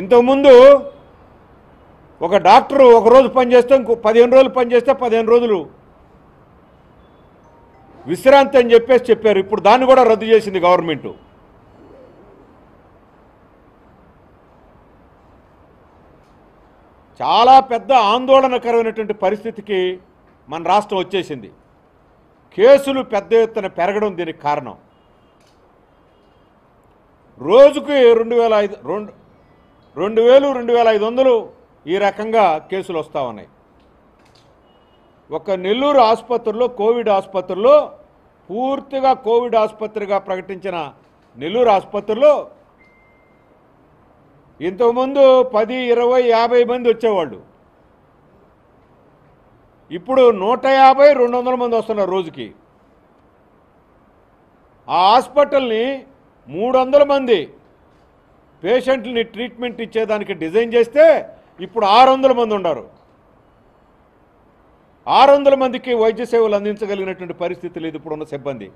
ఇంతకుముందు ఒక డాక్టరు ఒకరోజు పనిచేస్తే ఇంకో పదిహేను రోజులు పనిచేస్తే పదిహేను రోజులు విశ్రాంతి అని చెప్పేసి చెప్పారు ఇప్పుడు దాన్ని కూడా రద్దు చేసింది గవర్నమెంటు చాలా పెద్ద ఆందోళనకరమైనటువంటి పరిస్థితికి మన రాష్ట్రం వచ్చేసింది కేసులు పెద్ద ఎత్తున పెరగడం దీనికి కారణం రోజుకి రెండు వేల ఐదు రెండు రెండు వేలు రెండు వేల ఐదు వందలు ఈ రకంగా కేసులు వస్తూ ఉన్నాయి ఒక నెల్లూరు ఆసుపత్రిలో కోవిడ్ ఆసుపత్రిలో పూర్తిగా కోవిడ్ ఆసుపత్రిగా ప్రకటించిన నెల్లూరు ఆసుపత్రిలో ఇంతకుముందు పది ఇరవై యాభై మంది వచ్చేవాళ్ళు ఇప్పుడు నూట యాభై రెండు వందల మంది వస్తున్నారు రోజుకి ఆ హాస్పిటల్ని మూడు వందల మంది పేషెంట్ని ట్రీట్మెంట్ ఇచ్చేదానికి డిజైన్ చేస్తే ఇప్పుడు ఆరు మంది ఉన్నారు ఆరు మందికి వైద్య సేవలు అందించగలిగినటువంటి పరిస్థితి లేదు ఉన్న సిబ్బంది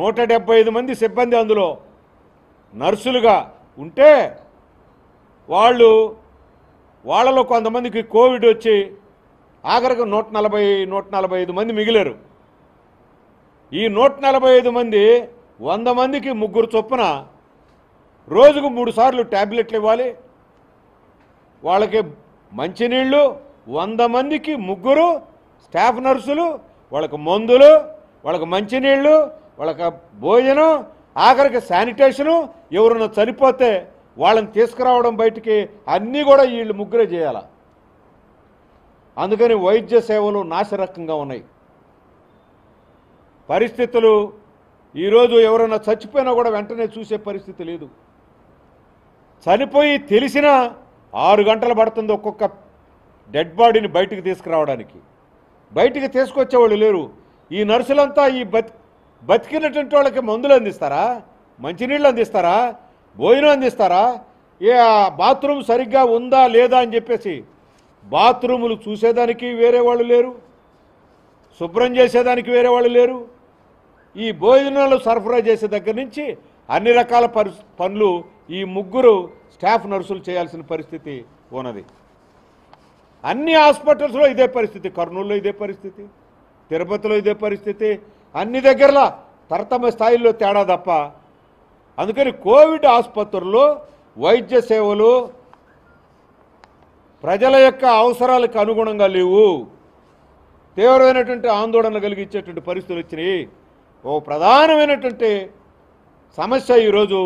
నూట మంది సిబ్బంది అందులో నర్సులుగా ఉంటే వాళ్ళు వాళ్ళలో కొంతమందికి కోవిడ్ వచ్చి ఆఖరికి నూట నలభై నూట నలభై ఐదు మంది మిగిలారు ఈ నూట నలభై ఐదు మంది వంద మందికి ముగ్గురు చొప్పున రోజుకు మూడు సార్లు ట్యాబ్లెట్లు ఇవ్వాలి వాళ్ళకి మంచినీళ్ళు వంద మందికి ముగ్గురు స్టాఫ్ నర్సులు వాళ్ళకి మందులు వాళ్ళకి మంచినీళ్ళు వాళ్ళకి భోజనం ఆఖరికి శానిటేషను ఎవరన్నా చనిపోతే వాళ్ళని తీసుకురావడం బయటికి అన్నీ కూడా వీళ్ళు ముగ్గురే చేయాల అందుకని వైద్య సేవలు నాశరకంగా ఉన్నాయి పరిస్థితులు ఈరోజు ఎవరైనా చచ్చిపోయినా కూడా వెంటనే చూసే పరిస్థితి లేదు చనిపోయి తెలిసిన ఆరు గంటలు పడుతుంది ఒక్కొక్క డెడ్ బాడీని బయటికి తీసుకురావడానికి బయటికి తీసుకొచ్చేవాళ్ళు లేరు ఈ నర్సులంతా ఈ బతి బతికినటువంటి వాళ్ళకి మందులు అందిస్తారా మంచినీళ్ళు అందిస్తారా భోజనం అందిస్తారా ఏ బాత్రూమ్ సరిగ్గా ఉందా లేదా అని చెప్పేసి బాత్రూములు చూసేదానికి వేరే వాళ్ళు లేరు శుభ్రం చేసేదానికి వేరే వాళ్ళు లేరు ఈ భోజనాలు సరఫరా చేసే దగ్గర నుంచి అన్ని రకాల పనులు ఈ ముగ్గురు స్టాఫ్ నర్సులు చేయాల్సిన పరిస్థితి ఉన్నది అన్ని హాస్పిటల్స్లో ఇదే పరిస్థితి కర్నూలులో ఇదే పరిస్థితి తిరుపతిలో ఇదే పరిస్థితి అన్ని దగ్గరలా తరతమ స్థాయిల్లో తేడా తప్ప అందుకని కోవిడ్ ఆసుపత్రుల్లో వైద్య సేవలు ప్రజల యొక్క అవసరాలకు అనుగుణంగా లేవు తీవ్రమైనటువంటి ఆందోళన కలిగించేటువంటి పరిస్థితులు వచ్చినాయి ఓ ప్రధానమైనటువంటి సమస్య ఈరోజు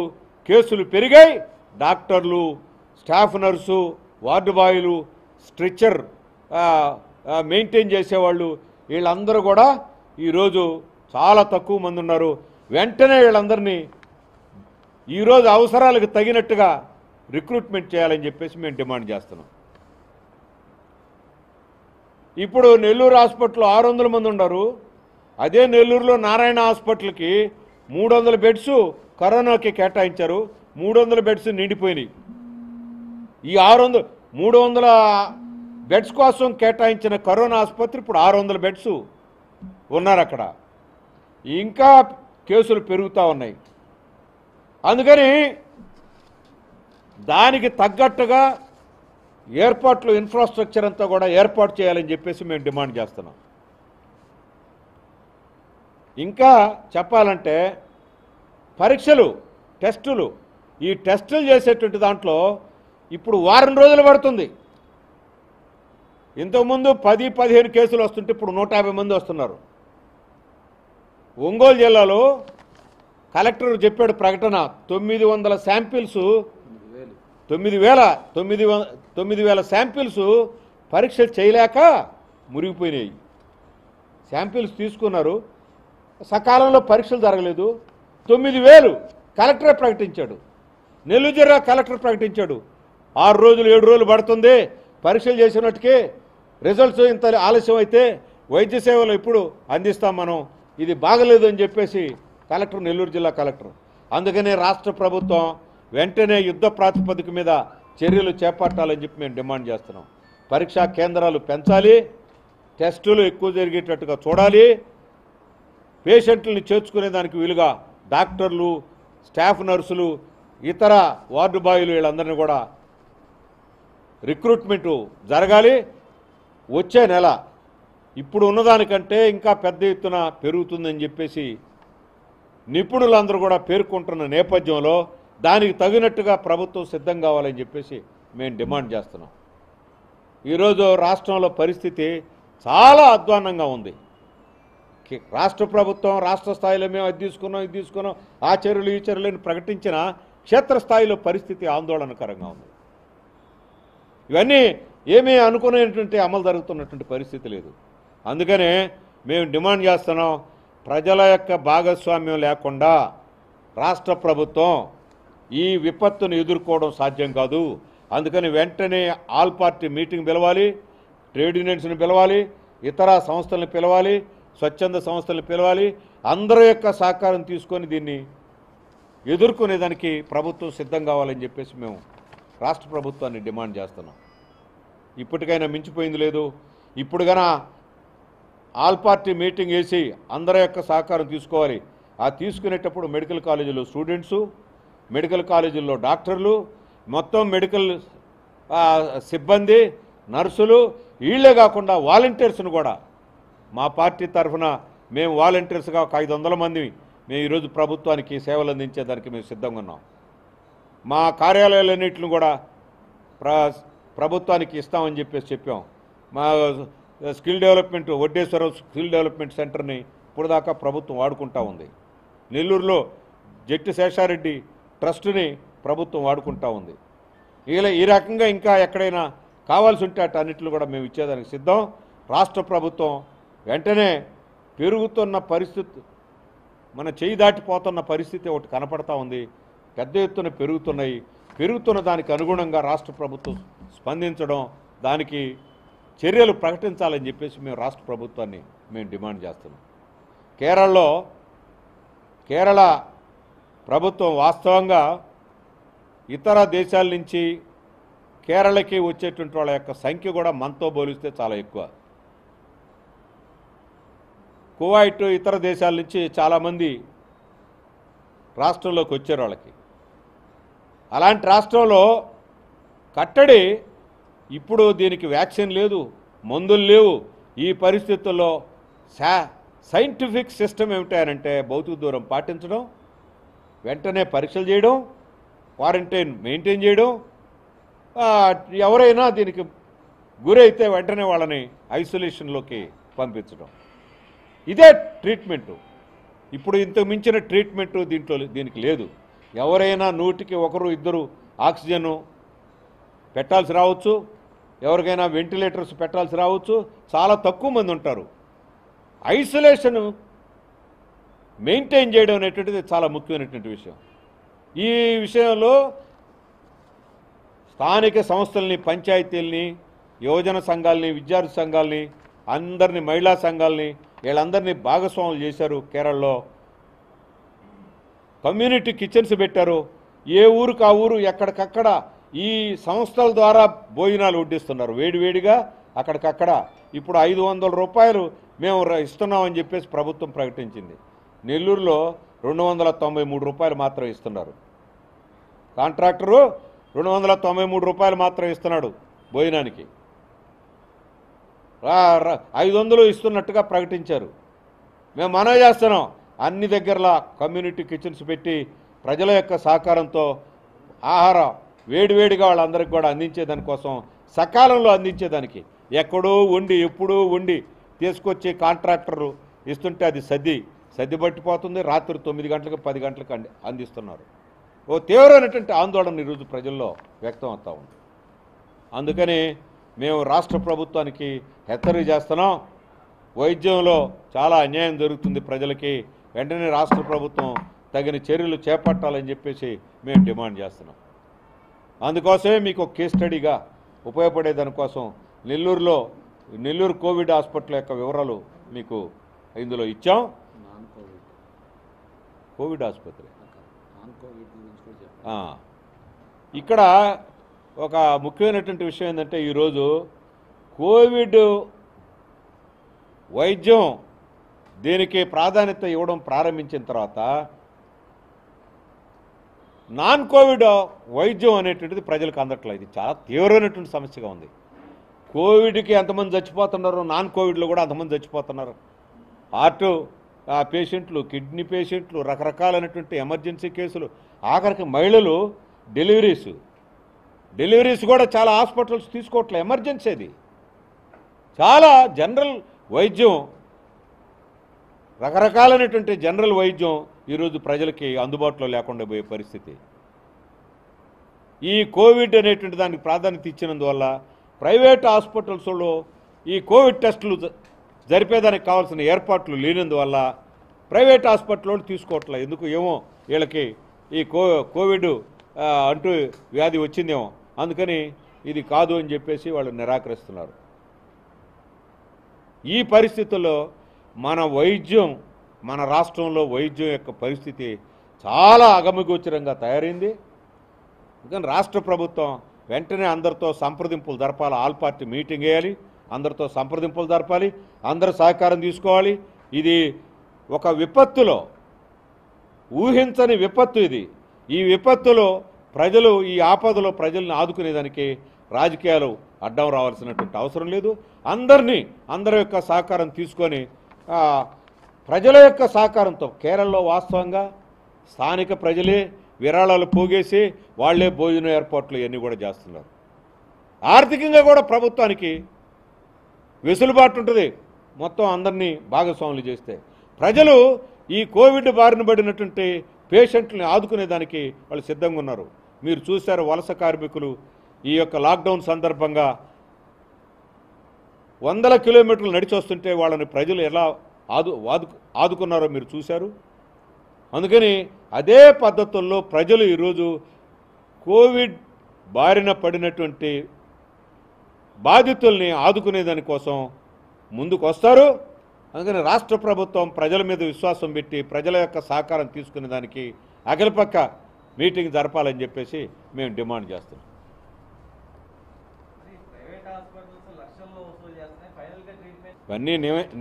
కేసులు పెరిగాయి డాక్టర్లు స్టాఫ్ నర్సు వార్డు బాయ్లు స్ట్రెచ్చర్ మెయింటైన్ చేసేవాళ్ళు వీళ్ళందరూ కూడా ఈరోజు చాలా తక్కువ మంది ఉన్నారు వెంటనే వీళ్ళందరినీ ఈరోజు అవసరాలకు తగినట్టుగా రిక్రూట్మెంట్ చేయాలని చెప్పేసి మేము డిమాండ్ చేస్తున్నాం ఇప్పుడు నెల్లూరు హాస్పిటల్లో ఆరు వందల మంది ఉన్నారు అదే నెల్లూరులో నారాయణ హాస్పిటల్కి మూడు వందల బెడ్స్ కరోనాకి కేటాయించారు మూడు వందల బెడ్స్ నిండిపోయినాయి ఈ ఆరు వందల మూడు వందల బెడ్స్ కోసం కేటాయించిన కరోనా ఆసుపత్రి ఇప్పుడు ఆరు వందల బెడ్స్ ఉన్నారు అక్కడ ఇంకా కేసులు పెరుగుతూ ఉన్నాయి అందుకని దానికి తగ్గట్టుగా ఏర్పాట్లు ఇన్ఫ్రాస్ట్రక్చర్ అంతా కూడా ఏర్పాటు చేయాలని చెప్పేసి మేము డిమాండ్ చేస్తున్నాం ఇంకా చెప్పాలంటే పరీక్షలు టెస్టులు ఈ టెస్టులు చేసేటువంటి దాంట్లో ఇప్పుడు వారం రోజులు పడుతుంది ఇంతకుముందు పది పదిహేను కేసులు వస్తుంటే ఇప్పుడు నూట మంది వస్తున్నారు ఒంగోలు జిల్లాలో కలెక్టర్ చెప్పాడు ప్రకటన తొమ్మిది వందల శాంపిల్స్ తొమ్మిది వేల తొమ్మిది తొమ్మిది వేల శాంపిల్స్ పరీక్షలు చేయలేక మురిగిపోయినాయి శాంపిల్స్ తీసుకున్నారు సకాలంలో పరీక్షలు జరగలేదు తొమ్మిది వేలు కలెక్టరే ప్రకటించాడు నెల్లూరు జిల్లా కలెక్టర్ ప్రకటించాడు ఆరు రోజులు ఏడు రోజులు పడుతుంది పరీక్షలు చేసినట్టుకే రిజల్ట్స్ ఇంత ఆలస్యం అయితే వైద్య సేవలు ఇప్పుడు అందిస్తాం మనం ఇది బాగలేదు అని చెప్పేసి కలెక్టర్ నెల్లూరు జిల్లా కలెక్టర్ అందుకనే రాష్ట్ర ప్రభుత్వం వెంటనే యుద్ధ ప్రాతిపదిక మీద చర్యలు చేపట్టాలని చెప్పి మేము డిమాండ్ చేస్తున్నాం పరీక్షా కేంద్రాలు పెంచాలి టెస్టులు ఎక్కువ జరిగేటట్టుగా చూడాలి పేషెంట్లని చేర్చుకునే దానికి వీలుగా డాక్టర్లు స్టాఫ్ నర్సులు ఇతర వార్డు బాయ్లు వీళ్ళందరినీ కూడా రిక్రూట్మెంటు జరగాలి వచ్చే నెల ఇప్పుడు ఉన్నదానికంటే ఇంకా పెద్ద ఎత్తున పెరుగుతుందని చెప్పేసి నిపుణులందరూ కూడా పేర్కొంటున్న నేపథ్యంలో దానికి తగినట్టుగా ప్రభుత్వం సిద్ధం కావాలని చెప్పేసి మేము డిమాండ్ చేస్తున్నాం ఈరోజు రాష్ట్రంలో పరిస్థితి చాలా అధ్వాన్నంగా ఉంది రాష్ట్ర ప్రభుత్వం రాష్ట్ర స్థాయిలో మేము అది తీసుకున్నాం ఇది తీసుకున్నాం ఆ చర్యలు ఈ చర్యలను ప్రకటించిన క్షేత్రస్థాయిలో పరిస్థితి ఆందోళనకరంగా ఉంది ఇవన్నీ ఏమీ అనుకునేటువంటి అమలు జరుగుతున్నటువంటి పరిస్థితి లేదు అందుకనే మేము డిమాండ్ చేస్తున్నాం ప్రజల యొక్క భాగస్వామ్యం లేకుండా రాష్ట్ర ప్రభుత్వం ఈ విపత్తును ఎదుర్కోవడం సాధ్యం కాదు అందుకని వెంటనే ఆల్ పార్టీ మీటింగ్ పిలవాలి ట్రేడ్ యూనియన్స్ని పిలవాలి ఇతర సంస్థలను పిలవాలి స్వచ్ఛంద సంస్థలు పిలవాలి అందరి యొక్క సహకారం తీసుకొని దీన్ని ఎదుర్కొనేదానికి ప్రభుత్వం సిద్ధం కావాలని చెప్పేసి మేము రాష్ట్ర ప్రభుత్వాన్ని డిమాండ్ చేస్తున్నాం ఇప్పటికైనా మించిపోయింది లేదు ఇప్పుడు గన ఆల్ పార్టీ మీటింగ్ వేసి అందరి యొక్క సహకారం తీసుకోవాలి ఆ తీసుకునేటప్పుడు మెడికల్ కాలేజీలో స్టూడెంట్సు మెడికల్ కాలేజీల్లో డాక్టర్లు మొత్తం మెడికల్ సిబ్బంది నర్సులు వీళ్ళే కాకుండా వాలంటీర్స్ను కూడా మా పార్టీ తరఫున మేము వాలంటీర్స్గా ఒక ఐదు వందల మంది మేము ఈరోజు ప్రభుత్వానికి సేవలు అందించేదానికి మేము సిద్ధంగా ఉన్నాం మా కార్యాలయాలన్నింటిని కూడా ప్రభుత్వానికి ఇస్తామని చెప్పేసి చెప్పాం మా skill development Vaddeswara skill development సెంటర్ని ఇప్పటిదాకా ప్రభుత్వం వాడుకుంటా ఉంది నెల్లూరులో జట్టి శేషారెడ్డి ట్రస్ట్ని ప్రభుత్వం వాడుకుంటా ఉంది ఇలా ఈ రకంగా ఇంకా ఎక్కడైనా కావాల్సి ఉంటే అటు అన్నింటిని కూడా మేము ఇచ్చేదానికి సిద్ధం రాష్ట్ర ప్రభుత్వం వెంటనే పెరుగుతున్న పరిస్థితి మన చేయి దాటిపోతున్న పరిస్థితి ఒకటి కనపడతా ఉంది పెద్ద ఎత్తున పెరుగుతున్నాయి పెరుగుతున్న దానికి అనుగుణంగా రాష్ట్ర ప్రభుత్వం స్పందించడం దానికి చర్యలు ప్రకటించాలని చెప్పేసి మేము రాష్ట్ర ప్రభుత్వాన్ని మేము డిమాండ్ చేస్తున్నాం కేరళలో కేరళ ప్రభుత్వం వాస్తవంగా ఇతర దేశాల నుంచి కేరళకి వచ్చేటువంటి వాళ్ళ యొక్క సంఖ్య కూడా మనతో పోలిస్తే చాలా ఎక్కువ కువైట్ ఇతర దేశాల నుంచి చాలామంది రాష్ట్రంలోకి వచ్చారు వాళ్ళకి అలాంటి రాష్ట్రంలో కట్టడి ఇప్పుడు దీనికి వ్యాక్సిన్ లేదు మందులు లేవు ఈ పరిస్థితుల్లో సా సైంటిఫిక్ సిస్టమ్ ఏమిటంటే భౌతిక దూరం పాటించడం వెంటనే పరీక్షలు చేయడం క్వారంటైన్ మెయింటైన్ చేయడం ఎవరైనా దీనికి గురైతే వెంటనే వాళ్ళని ఐసోలేషన్లోకి పంపించడం ఇదే ట్రీట్మెంటు ఇప్పుడు ఇంతకు మించిన ట్రీట్మెంట్ దీంట్లో దీనికి లేదు ఎవరైనా నూటికి ఒకరు ఇద్దరు ఆక్సిజన్ పెట్టాల్సి రావచ్చు ఎవరికైనా వెంటిలేటర్స్ పెట్టాల్సి రావచ్చు చాలా తక్కువ మంది ఉంటారు ఐసోలేషన్ మెయింటైన్ చేయడం అనేటువంటిది చాలా ముఖ్యమైనటువంటి విషయం ఈ విషయంలో స్థానిక సంస్థల్ని పంచాయతీల్ని యువజన సంఘాలని విద్యార్థి సంఘాలని అందరినీ మహిళా సంఘాలని వీళ్ళందరినీ భాగస్వాములు చేశారు కేరళలో కమ్యూనిటీ కిచెన్స్ పెట్టారు ఏ ఊరికి ఆ ఊరు ఎక్కడికక్కడ ఈ సంస్థల ద్వారా భోజనాలు వడ్డిస్తున్నారు వేడివేడిగా అక్కడికక్కడ ఇప్పుడు ఐదు వందల రూపాయలు మేము ఇస్తున్నామని చెప్పేసి ప్రభుత్వం ప్రకటించింది నెల్లూరులో రెండు వందల తొంభై మూడు రూపాయలు మాత్రం ఇస్తున్నారు కాంట్రాక్టరు రెండు వందల తొంభై మూడు రూపాయలు మాత్రం ఇస్తున్నాడు భోజనానికి ఐదు వందలు ఇస్తున్నట్టుగా ప్రకటించారు మేము మనవి చేస్తున్నాం అన్ని దగ్గరలా కమ్యూనిటీ కిచెన్స్ పెట్టి ప్రజల యొక్క సహకారంతో ఆహారం వేడివేడిగా వాళ్ళందరికీ కూడా అందించేదానికోసం సకాలంలో అందించేదానికి ఎక్కడో ఉండి ఎప్పుడూ ఉండి తీసుకొచ్చి కాంట్రాక్టర్లు ఇస్తుంటే అది సద్ది సద్ది పట్టిపోతుంది రాత్రి తొమ్మిది గంటలకు పది గంటలకు అందిస్తున్నారు ఓ తీవ్రమైనటువంటి ఆందోళన ఈరోజు ప్రజల్లో వ్యక్తం అవుతూ ఉంది అందుకని మేము రాష్ట్ర ప్రభుత్వానికి హెచ్చరిక చేస్తున్నాం వైద్యంలో చాలా అన్యాయం జరుగుతుంది ప్రజలకి వెంటనే రాష్ట్ర ప్రభుత్వం తగిన చర్యలు చేపట్టాలని చెప్పేసి మేము డిమాండ్ చేస్తున్నాం అందుకోసమే మీకు కేస్ స్టడీగా ఉపయోగపడే దానికోసం నెల్లూరులో నెల్లూరు కోవిడ్ హాస్పిటల్ యొక్క వివరాలు మీకు ఇందులో ఇచ్చాం కోవిడ్ ఆసుపత్రి ఇక్కడ ఒక ముఖ్యమైనటువంటి విషయం ఏంటంటే ఈరోజు కోవిడ్ వైద్యం దీనికి ప్రాధాన్యత ఇవ్వడం ప్రారంభించిన తర్వాత నాన్ కోవిడ్ వైద్యం అనేటువంటిది ప్రజలకు అందట్లేదు చాలా తీవ్రమైనటువంటి సమస్యగా ఉంది కోవిడ్కి ఎంతమంది చచ్చిపోతున్నారు నాన్ కోవిడ్లో కూడా అంతమంది చచ్చిపోతున్నారు హార్ట్ పేషెంట్లు కిడ్నీ పేషెంట్లు రకరకాలైనటువంటి ఎమర్జెన్సీ కేసులు ఆఖరికి మహిళలు డెలివరీస్ డెలివరీస్ కూడా చాలా హాస్పిటల్స్ తీసుకోవట్లే అది చాలా జనరల్ వైద్యం రకరకాలైనటువంటి జనరల్ వైద్యం ఈరోజు ప్రజలకి అందుబాటులో లేకుండా పోయే పరిస్థితి ఈ కోవిడ్ అనేటువంటి దానికి ప్రాధాన్యత ఇచ్చినందువల్ల ప్రైవేట్ హాస్పిటల్స్లో ఈ కోవిడ్ టెస్టులు జరిపేదానికి కావాల్సిన ఏర్పాట్లు లేనందువల్ల ప్రైవేట్ హాస్పిటల్లో తీసుకోవట్లే ఎందుకు ఏమో వీళ్ళకి ఈ కోవిడ్ అంటూ వ్యాధి వచ్చిందేమో అందుకని ఇది కాదు అని చెప్పేసి వాళ్ళు నిరాకరిస్తున్నారు ఈ పరిస్థితుల్లో మన వైద్యం మన రాష్ట్రంలో వైద్యం యొక్క పరిస్థితి చాలా అగమగోచరంగా తయారైంది అందుకని రాష్ట్ర ప్రభుత్వం వెంటనే అందరితో సంప్రదింపులు జరపాలి ఆల్ పార్టీ మీటింగ్ వేయాలి అందరితో సంప్రదింపులు జరపాలి అందరు సహకారం తీసుకోవాలి ఇది ఒక విపత్తులో ఊహించని విపత్తు ఇది ఈ విపత్తులో ప్రజలు ఈ ఆపదలో ప్రజలను ఆదుకునేదానికి రాజకీయాలు అడ్డం రావాల్సినటువంటి అవసరం లేదు అందరినీ అందరి యొక్క సహకారం తీసుకొని ప్రజల యొక్క సహకారంతో కేరళలో వాస్తవంగా స్థానిక ప్రజలే విరాళాలు పోగేసి వాళ్లే భోజన ఏర్పాట్లు ఇవన్నీ కూడా చేస్తున్నారు ఆర్థికంగా కూడా ప్రభుత్వానికి వెసులుబాటు ఉంటుంది మొత్తం అందరినీ భాగస్వాములు చేస్తే ప్రజలు ఈ కోవిడ్ బారిన పడినటువంటి పేషెంట్లని ఆదుకునేదానికి వాళ్ళు సిద్ధంగా ఉన్నారు మీరు చూశారు వలస కార్మికులు ఈ యొక్క లాక్డౌన్ సందర్భంగా వందల కిలోమీటర్లు నడిచి వస్తుంటే వాళ్ళని ప్రజలు ఎలా ఆదు ఆదు ఆదుకున్నారో మీరు చూశారు అందుకని అదే పద్ధతుల్లో ప్రజలు ఈరోజు కోవిడ్ బారిన పడినటువంటి బాధితుల్ని ఆదుకునే దానికోసం ముందుకు వస్తారు అందుకని రాష్ట్ర ప్రభుత్వం ప్రజల మీద విశ్వాసం పెట్టి ప్రజల యొక్క సహకారం తీసుకునే దానికి అగలపక్క మీటింగ్ జరపాలని చెప్పేసి మేము డిమాండ్ చేస్తున్నాం ఇవన్నీ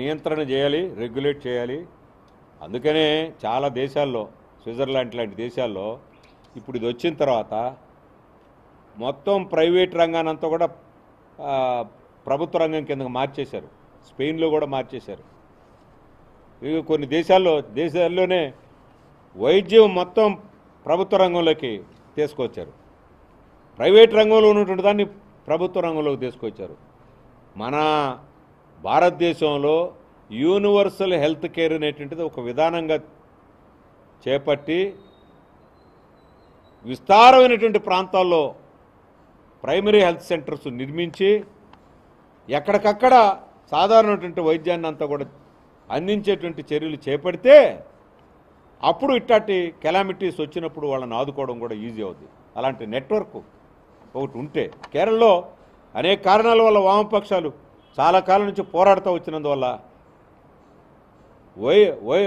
నియంత్రణ చేయాలి రెగ్యులేట్ చేయాలి అందుకనే చాలా దేశాల్లో స్విట్జర్లాండ్ లాంటి దేశాల్లో ఇప్పుడు ఇది వచ్చిన తర్వాత మొత్తం ప్రైవేట్ రంగానంతా కూడా ప్రభుత్వ రంగం కింద మార్చేశారు స్పెయిన్లో కూడా మార్చేశారు ఇక కొన్ని దేశాల్లో దేశాల్లోనే వైద్యం మొత్తం ప్రభుత్వ రంగంలోకి తీసుకొచ్చారు ప్రైవేట్ రంగంలో ఉన్నటువంటి దాన్ని ప్రభుత్వ రంగంలోకి తీసుకొచ్చారు మన భారతదేశంలో యూనివర్సల్ హెల్త్ కేర్ అనేటువంటిది ఒక విధానంగా చేపట్టి విస్తారమైనటువంటి ప్రాంతాల్లో ప్రైమరీ హెల్త్ సెంటర్స్ నిర్మించి ఎక్కడికక్కడ సాధారణటువంటి వైద్యాన్ని అంతా కూడా అందించేటువంటి చర్యలు చేపడితే అప్పుడు ఇట్లాంటి కెలామిటీస్ వచ్చినప్పుడు వాళ్ళని ఆదుకోవడం కూడా ఈజీ అవుద్ది అలాంటి నెట్వర్క్ ఒకటి ఉంటే కేరళలో అనేక కారణాల వల్ల వామపక్షాలు చాలా కాలం నుంచి పోరాడుతూ వచ్చినందువల్ల వై వై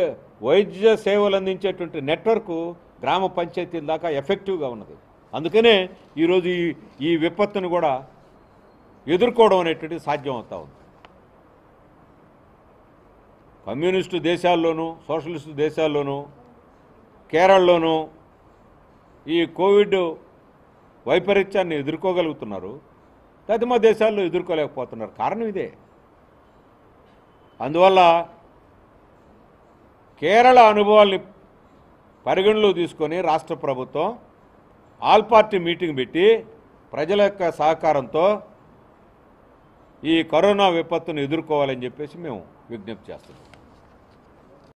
వైద్య సేవలు అందించేటువంటి నెట్వర్క్ గ్రామ పంచాయతీల దాకా ఎఫెక్టివ్గా ఉన్నది అందుకనే ఈరోజు ఈ ఈ విపత్తును కూడా ఎదుర్కోవడం అనేటువంటి సాధ్యం అవుతా ఉంది కమ్యూనిస్టు దేశాల్లోనూ సోషలిస్టు దేశాల్లోనూ కేరళలోనూ ఈ కోవిడ్ వైపరీత్యాన్ని ఎదుర్కోగలుగుతున్నారు తదిమ దేశాల్లో ఎదుర్కోలేకపోతున్నారు కారణం ఇదే అందువల్ల కేరళ అనుభవాల్ని పరిగణలో తీసుకొని రాష్ట్ర ప్రభుత్వం ఆల్ పార్టీ మీటింగ్ పెట్టి ప్రజల యొక్క సహకారంతో ఈ కరోనా విపత్తును ఎదుర్కోవాలని చెప్పేసి మేము విజ్ఞప్తి చేస్తున్నాం